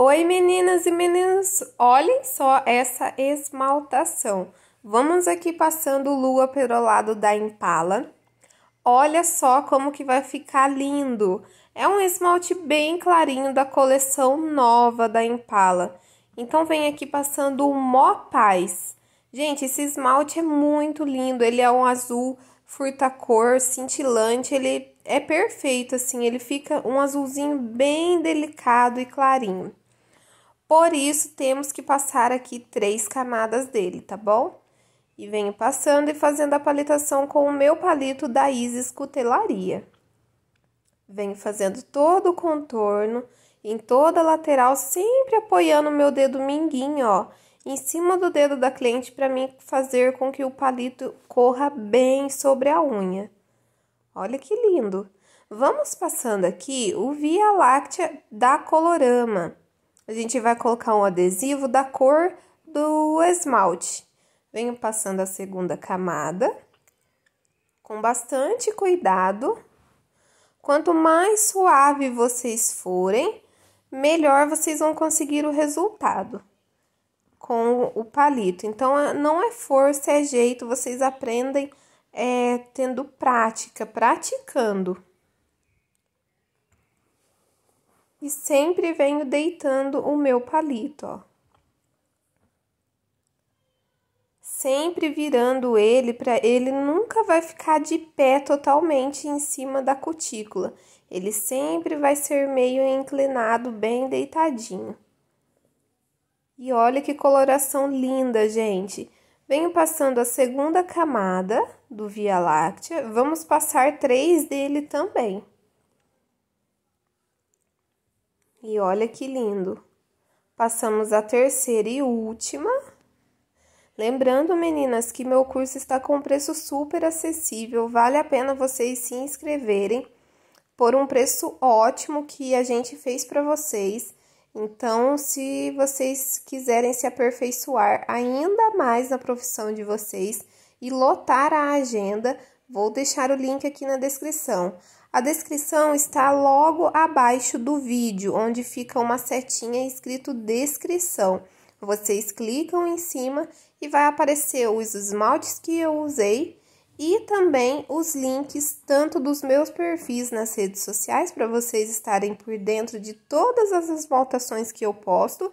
Oi, meninas e meninos, olhem só essa esmaltação. Vamos aqui passando lua pelo lado da Impala. Olha só como que vai ficar lindo. É um esmalte bem clarinho da coleção nova da Impala. Então vem aqui passando o Mó Paz. Gente, esse esmalte é muito lindo. Ele é um azul furtacor, cor cintilante. Ele é perfeito, assim. Ele fica um azulzinho bem delicado e clarinho. Por isso, temos que passar aqui três camadas dele, tá bom? E venho passando e fazendo a palitação com o meu palito da Isis Cutelaria. Venho fazendo todo o contorno em toda a lateral, sempre apoiando o meu dedo minguinho, ó, em cima do dedo da cliente para mim fazer com que o palito corra bem sobre a unha. Olha que lindo! Vamos passando aqui o Via Láctea da Colorama. A gente vai colocar um adesivo da cor do esmalte. Venho passando a segunda camada com bastante cuidado. Quanto mais suave vocês forem, melhor vocês vão conseguir o resultado com o palito. Então, não é força, é jeito, vocês aprendem é, tendo prática, praticando e sempre venho deitando o meu palito, ó. Sempre virando ele para ele nunca vai ficar de pé totalmente em cima da cutícula. Ele sempre vai ser meio inclinado, bem deitadinho. E olha que coloração linda, gente. Venho passando a segunda camada do Via Láctea, vamos passar três dele também. E olha que lindo. Passamos à terceira e última. Lembrando, meninas, que meu curso está com preço super acessível, vale a pena vocês se inscreverem por um preço ótimo que a gente fez para vocês. Então, se vocês quiserem se aperfeiçoar ainda mais na profissão de vocês e lotar a agenda, Vou deixar o link aqui na descrição. A descrição está logo abaixo do vídeo, onde fica uma setinha escrito descrição. Vocês clicam em cima e vai aparecer os esmaltes que eu usei e também os links tanto dos meus perfis nas redes sociais para vocês estarem por dentro de todas as esmaltações que eu posto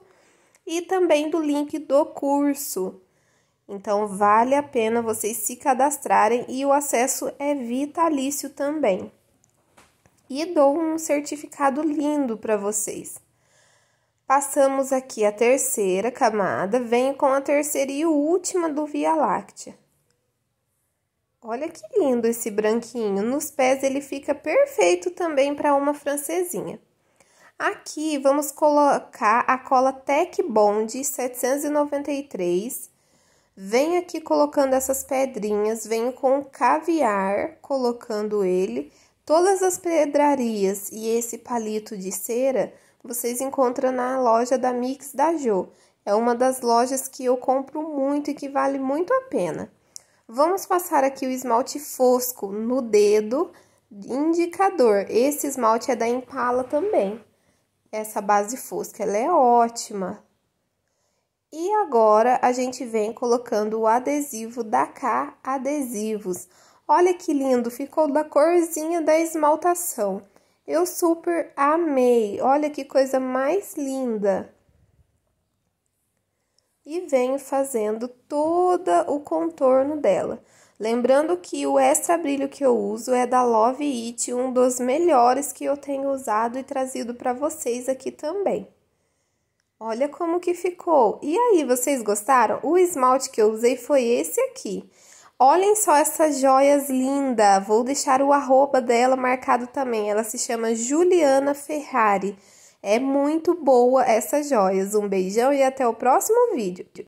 e também do link do curso. Então, vale a pena vocês se cadastrarem e o acesso é vitalício também. E dou um certificado lindo para vocês. Passamos aqui a terceira camada, venho com a terceira e última do Via Láctea. Olha que lindo esse branquinho, nos pés ele fica perfeito também para uma francesinha. Aqui vamos colocar a cola Tech Bond 793 Venho aqui colocando essas pedrinhas, venho com caviar colocando ele. Todas as pedrarias e esse palito de cera vocês encontram na loja da Mix da Jo. É uma das lojas que eu compro muito e que vale muito a pena. Vamos passar aqui o esmalte fosco no dedo indicador. Esse esmalte é da Impala também. Essa base fosca, ela é ótima, e agora a gente vem colocando o adesivo da K Adesivos. Olha que lindo, ficou da corzinha da esmaltação. Eu super amei, olha que coisa mais linda. E venho fazendo todo o contorno dela. Lembrando que o extra brilho que eu uso é da Love It, um dos melhores que eu tenho usado e trazido para vocês aqui também. Olha como que ficou. E aí, vocês gostaram? O esmalte que eu usei foi esse aqui. Olhem só essas joias lindas. Vou deixar o arroba dela marcado também. Ela se chama Juliana Ferrari. É muito boa essas joias. Um beijão e até o próximo vídeo.